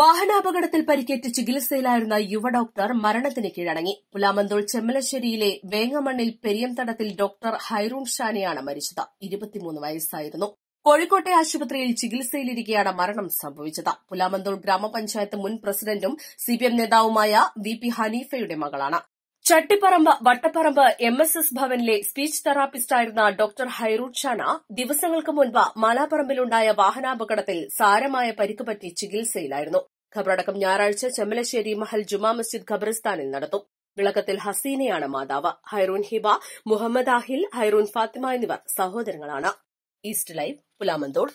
വാഹനാപകടത്തിൽ പരിക്കേറ്റ് ചികിത്സയിലായിരുന്ന യുവ ഡോക്ടർ മരണത്തിന് കീഴടങ്ങി പുലാമന്തോൾ ചെമ്മലശ്ശേരിയിലെ വേങ്ങമണ്ണിൽ പെരിയംതടത്തിൽ ഡോക്ടർ ഹൈറൂൺ ഷാനെയാണ് മരിച്ചത് ഇരുപത്തിമൂന്ന് വയസ്സായിരുന്നു കോഴിക്കോട്ടെ ആശുപത്രിയിൽ ചികിത്സയിലിരിക്കെയാണ് മരണം സംഭവിച്ചത് പുലാമന്തോൾ ഗ്രാമപഞ്ചായത്ത് മുൻ പ്രസിഡന്റും സിപിഎം നേതാവുമായ വി പി ഹനീഫയുടെ മകളാണ് Chattiparamba Vattaparamba M S S ഭവനിലെ സ്പീച്ച് തെറാപ്പിസ്റ്റായിരുന്ന ഡോക്ടർ ഹൈറൂട്ട് ഷാന ദിവസങ്ങൾക്ക് മുൻപ് മാലാപ്പറമ്പിലുണ്ടായ വാഹനാപകടത്തിൽ സാരമായ പരിക്കുപറ്റി ചികിത്സയിലായിരുന്നു ഖബറടക്കം ഞായറാഴ്ച ചെമ്മലശ്ശേരി മഹൽ ജുമാ മസ്ജിദ് ഖബറിസ്ഥാനിൽ നടത്തും വിളക്കത്തിൽ ഹസീനയാണ് മാതാവ് ഹൈറൂൻ ഹിബ മുഹമ്മദ് ആഹിൽ ഹൈറൂൻ ഫാത്തിമ എന്നിവർ സഹോദരങ്ങളാണ് ഈസ്റ്റ് ലൈവ് പുലാമന്തോട്